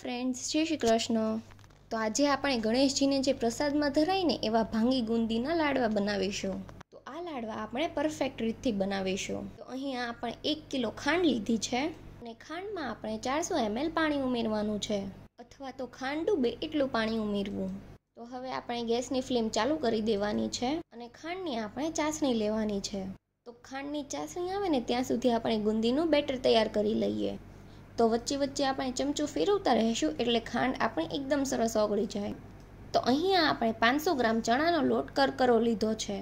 friends Shri Shri Krishna તો આજે આપણે ગણેશજીને જે પ્રસાદમાં ધરાવીને એવા ભાંગી ગુંદીના લાડવા બનાવીશું તો આ લાડવા આપણે પરફેક્ટ રીતથી બનાવીશું તો અહીં આપણે એક કિલો ખાંડ લીધી છે અને ખાંડમાં આપણે ચારસો એમએલ પાણી ઉમેરવાનું છે અથવા તો ખાંડું બે એટલું પાણી ઉમેરવું તો હવે આપણે ગેસની ફ્લેમ ચાલુ કરી દેવાની છે અને ખાંડની આપણે ચાસણી લેવાની છે તો ખાંડની ચાસણી આવે ને ત્યાં સુધી આપણે ગુંદીનું બેટર તૈયાર કરી લઈએ તો વચ્ચે વચ્ચે આપણે ચમચો ફેરવતા રહીશું એટલે ખાંડ આપણે એકદમ સરસ ઓગળી જાય તો અહીંયા આપણે પાંચસો ગ્રામ ચણાનો લોટ કરકરો લીધો છે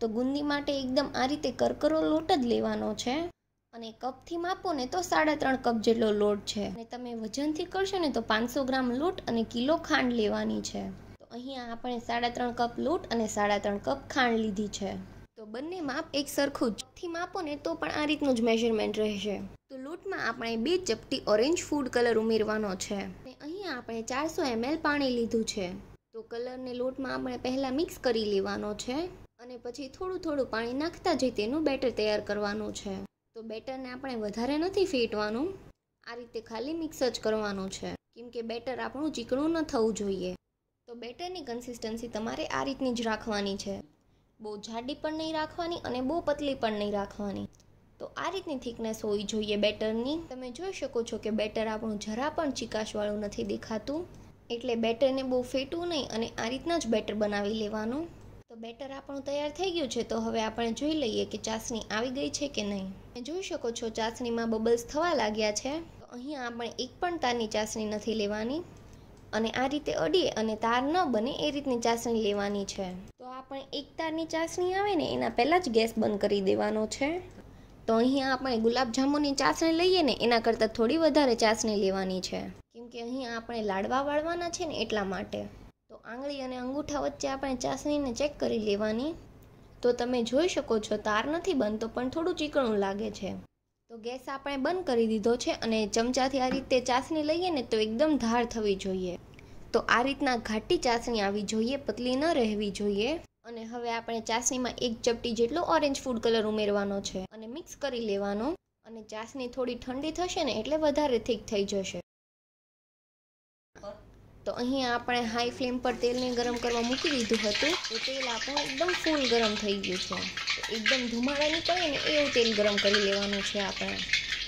તો ગુંદી માટે એકદમ આ રીતે કરકરો લોટ જ લેવાનો છે અને કપથી માપો ને તો સાડા ત્રણ કપ જેટલો લોટ છે અને તમે વજનથી કરશો ને તો પાંચસો ગ્રામ લોટ અને કિલો ખાંડ લેવાની છે તો અહીંયા આપણે સાડા ત્રણ કપ લોટ અને સાડા ત્રણ કપ ખાંડ લીધી છે બંને માપ એક સરખું જ થી માપો ને તો પણ આ રીતનું જ મેઝરમેન્ટ રહેશે તો લોટમાં આપણે બે ચપટી ઓરેન્જ ફૂડ કલર ઉમેરવાનો છે અને અહીંયા આપણે ચારસો એમએલ પાણી લીધું છે તો કલરને લોટમાં આપણે પહેલાં મિક્સ કરી લેવાનો છે અને પછી થોડું થોડું પાણી નાખતા જઈ તેનું બેટર તૈયાર કરવાનું છે તો બેટરને આપણે વધારે નથી ફેટવાનું આ રીતે ખાલી મિક્સ જ કરવાનું છે કેમ કે બેટર આપણું ચીકણું ન થવું જોઈએ તો બેટરની કન્સિસ્ટન્સી તમારે આ રીતની જ રાખવાની છે બહુ જાડી પણ નહીં રાખવાની અને બહુ પતલી પણ નહીં રાખવાની તો આ રીતની થિકનેસ હોવી જોઈએ બેટરની તમે જોઈ શકો છો કે બેટર આપણું જરા પણ ચીકાશવાળું નથી દેખાતું એટલે બેટરને બહુ ફેટવું નહીં અને આ રીતના જ બેટર બનાવી લેવાનું તો બેટર આપણું તૈયાર થઈ ગયું છે તો હવે આપણે જોઈ લઈએ કે ચાસણી આવી ગઈ છે કે નહીં તમે જોઈ શકો છો ચાસણીમાં બબલ્સ થવા લાગ્યા છે તો અહીંયા આપણે એક પણ તારની ચાસણી નથી લેવાની અને આ રીતે અડીએ અને તાર ન બને એ રીતની ચાસણી લેવાની છે આપણે એક તારની ચાસણી આવે ને એના પહેલાં જ ગેસ બંધ કરી દેવાનો છે તો અહીંયા આપણે ગુલાબજાંબુની ચાસણી લઈએ ને એના કરતાં થોડી વધારે ચાસણી લેવાની છે કેમકે અહીંયા આપણે લાડવા વાળવાના છે ને એટલા માટે તો આંગળી અને અંગૂઠા વચ્ચે આપણે ચાસણીને ચેક કરી લેવાની તો તમે જોઈ શકો છો તાર નથી બનતો પણ થોડું ચીકણું લાગે છે તો ગેસ આપણે બંધ કરી દીધો છે અને ચમચાથી આ રીતે ચાસણી લઈએ ને તો એકદમ ધાર થવી જોઈએ તો આ રીતના ઘાટી ચાસણી આવી જોઈએ પતલી ન રહેવી જોઈએ અને હવે આપણે ચાસણીમાં એક ચપટી જેટલો ઓરેન્જ ફૂડ કલર ઉમેરવાનો છે અને મિક્સ કરી લેવાનો અને ચાસણી થોડી ઠંડી થશે ને એટલે વધારે થીક થઈ જશે તો અહીંયા આપણે હાઈ ફ્લેમ પર તેલને ગરમ કરવા મૂકી દીધું હતું તો તેલ આપણું એકદમ ફૂલ ગરમ થઈ ગયું છે એકદમ ધુમાડા નીકળે ને એવું તેલ ગરમ કરી લેવાનું છે આપણે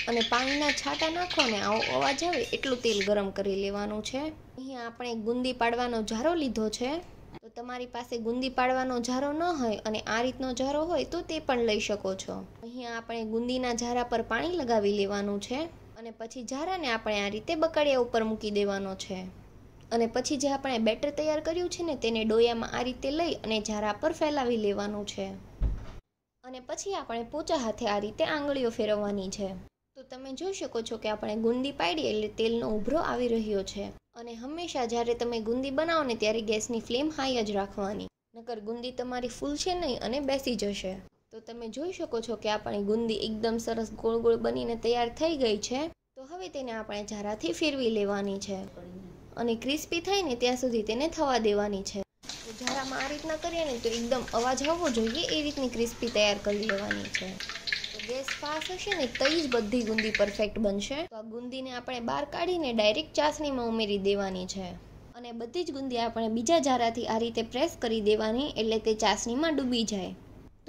અને પાણીના છાંટા નાખો ને આવો અવાજ આવે એટલું તેલ ગરમ કરી લેવાનું છે અહીંયા આપણે ગુંદી પાડવાનો જારો લીધો છે તો તમારી પાસે ગુંદી પાડવાનો જારો ન હોય અને આ રીતનો જારો હોય તો તે પણ લઈ શકો છો અહીંયા આપણે ગુંદીના જારા પર પાણી લગાવી લેવાનું છે અને પછી જારાને આપણે આ રીતે બકડિયા ઉપર મૂકી દેવાનો છે અને પછી જે આપણે બેટર તૈયાર કર્યું છે ને તેને ડોયામાં આ રીતે લઈ અને ઝારા પર ફેલાવી લેવાનું છે અને પછી આપણે પોચા હાથે આ રીતે આંગળીઓ ફેરવવાની છે તમે જોઈ શકો છો કે આપણે ગુંદી પાડી એટલે તેલનો ઉભરો આવી રહ્યો છે અને હંમેશા જ્યારે તમે ગુંદી બનાવો ને ત્યારે ગેસની ફ્લેમ હાઈ જ રાખવાની નકર ગુંદી તમારી ફૂલશે નહીં અને બેસી જશે તો તમે જોઈ શકો છો કે આપણી ગુંદી એકદમ સરસ ગોળ ગોળ બનીને તૈયાર થઈ ગઈ છે તો હવે તેને આપણે જરાથી ફેરવી લેવાની છે અને ક્રિસ્પી થાય ને ત્યાં સુધી તેને થવા દેવાની છે તો જરામાં આ રીતના કરીએ ને તો એકદમ અવાજ આવવો જોઈએ એ રીતની ક્રિસ્પી તૈયાર કરી લેવાની છે ગેસ પાસ હશે ને તો જ બધી ગુંદી પરફેક્ટ બનશે તો આ ગુંદીને આપણે બહાર કાઢીને ડાયરેક્ટ ચાસણીમાં ઉમેરી દેવાની છે અને બધી જ ગુંદી આપણે બીજા ઝારાથી આ રીતે પ્રેસ કરી દેવાની એટલે તે ચાસણીમાં ડૂબી જાય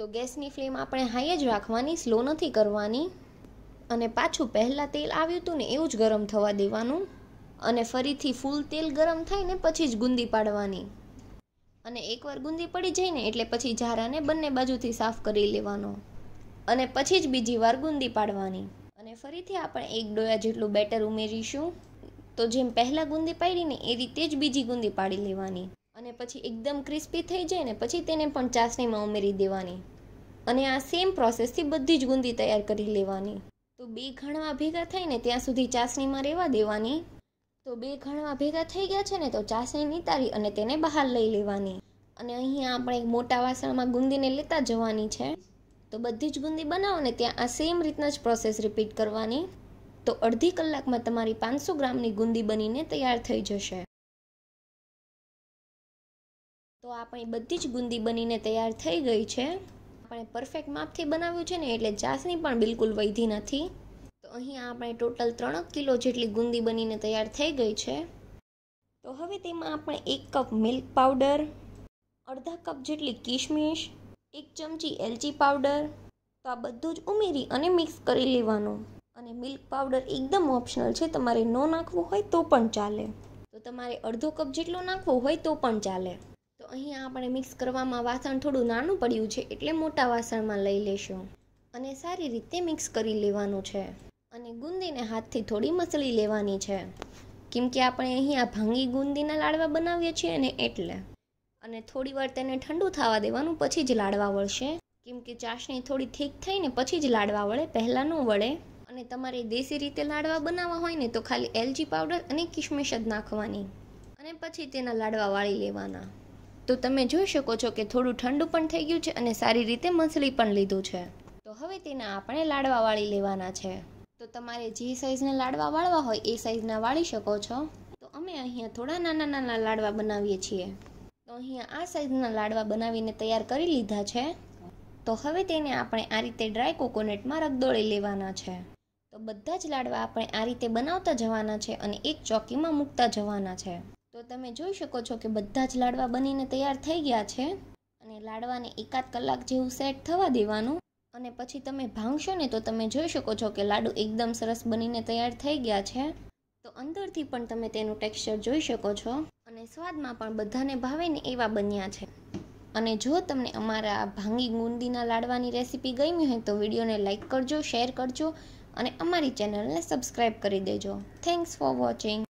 તો ગેસની ફ્લેમ આપણે હાઈ જ રાખવાની સ્લો નથી કરવાની અને પાછું પહેલાં તેલ આવ્યું હતું ને એવું જ ગરમ થવા દેવાનું અને ફરીથી ફૂલ તેલ ગરમ થાય ને પછી જ ગુંદી પાડવાની અને એકવાર ગુંદી પડી જાય ને એટલે પછી ઝારાને બંને બાજુથી સાફ કરી લેવાનો અને પછી જ બીજી વાર ગુંદી પાડવાની અને ફરીથી આપણે એક ડોયા જેટલું બેટર ઉમેરીશું તો જેમ પહેલાં ગુંદી પાડીને એ રીતે જ બીજી ગુંદી પાડી લેવાની અને પછી એકદમ ક્રિસ્પી થઈ જાય ને પછી તેને પણ ચાસણીમાં ઉમેરી દેવાની અને આ સેમ પ્રોસેસથી બધી જ ગુંદી તૈયાર કરી લેવાની તો બે ઘણવા ભેગા થઈને ત્યાં સુધી ચાસણીમાં રહેવા દેવાની તો બે ઘણવા ભેગા થઈ ગયા છે ને તો ચાસણી નિતારી અને તેને બહાર લઈ લેવાની અને અહીંયા આપણે એક મોટા વાસણમાં ગુંદીને લેતા જવાની છે તો બધી જ બુંદી બનાવો ને ત્યાં આ સેમ રીતના જ પ્રોસેસ રિપીટ કરવાની તો અડધી કલાકમાં તમારી પાંચસો ગ્રામની ગુંદી બનીને તૈયાર થઈ જશે તો આપણી બધી જ ગુંદી બનીને તૈયાર થઈ ગઈ છે આપણે પરફેક્ટ માપથી બનાવ્યું છે ને એટલે ચાસણી પણ બિલકુલ વૈધી નથી તો અહીં આપણે ટોટલ ત્રણ કિલો જેટલી ગુંદી બનીને તૈયાર થઈ ગઈ છે તો હવે તેમાં આપણે એક કપ મિલ્ક પાવડર અડધા કપ જેટલી કિશમિશ એક ચમચી એલચી પાવડર તો આ બધું જ ઉમેરી અને મિક્સ કરી લેવાનું અને મિલ્ક પાવડર એકદમ ઓપ્શનલ છે તમારે ન નાખવું હોય તો પણ ચાલે તો તમારે અડધો કપ જેટલો નાખવો હોય તો પણ ચાલે તો અહીંયા આપણે મિક્સ કરવામાં વાસણ થોડું નાનું પડ્યું છે એટલે મોટા વાસણમાં લઈ લેશું અને સારી રીતે મિક્સ કરી લેવાનું છે અને ગુંદીને હાથથી થોડી મસળી લેવાની છે કેમ કે આપણે અહીંયા ભાંગી ગુંદીના લાડવા બનાવીએ છીએ ને એટલે અને થોડીવાર તેને ઠંડુ થવા દેવાનું પછી જ લાડવા વળશે કેમ કે ચાસણી થોડી થીક થઈને પછી જ લાડવા વળે પહેલાં ન વળે અને તમારે દેશી રીતે લાડવા બનાવવા હોય ને તો ખાલી એલચી પાવડર અને કિશમિશ જ નાખવાની અને પછી તેના લાડવા વાળી લેવાના તો તમે જોઈ શકો છો કે થોડું ઠંડુ પણ થઈ ગયું છે અને સારી રીતે મસળી પણ લીધું છે તો હવે તેના આપણે લાડવા વાળી લેવાના છે તો તમારે જે સાઈઝના લાડવા વાળવા હોય એ સાઇઝના વાળી શકો છો તો અમે અહીંયા થોડા નાના નાના લાડવા બનાવીએ છીએ અહીંયા આ સાઈઝના લાડવા બનાવીને તૈયાર કરી લીધા છે તો હવે તેને આપણે આ રીતે ડ્રાય કોકોનટમાં રગદોળી લેવાના છે તો બધા જ લાડવા આપણે આ રીતે બનાવતા જવાના છે અને એક ચોકીમાં મૂકતા જવાના છે તો તમે જોઈ શકો છો કે બધા જ લાડવા બનીને તૈયાર થઈ ગયા છે અને લાડવાને એકાદ કલાક જેવું સેટ થવા દેવાનું અને પછી તમે ભાંગશો ને તો તમે જોઈ શકો છો કે લાડુ એકદમ સરસ બનીને તૈયાર થઈ ગયા છે તો અંદરથી પણ તમે તેનું ટેક્સચર જોઈ શકો છો અને સ્વાદમાં પણ બધાને ભાવે ને એવા બન્યા છે અને જો તમને અમારા ભાંગી ગુંદીના લાડવાની રેસીપી ગમી હોય તો વિડીયોને લાઇક કરજો શેર કરજો અને અમારી ચેનલને સબસ્ક્રાઈબ કરી દેજો થેન્ક્સ ફોર વોચિંગ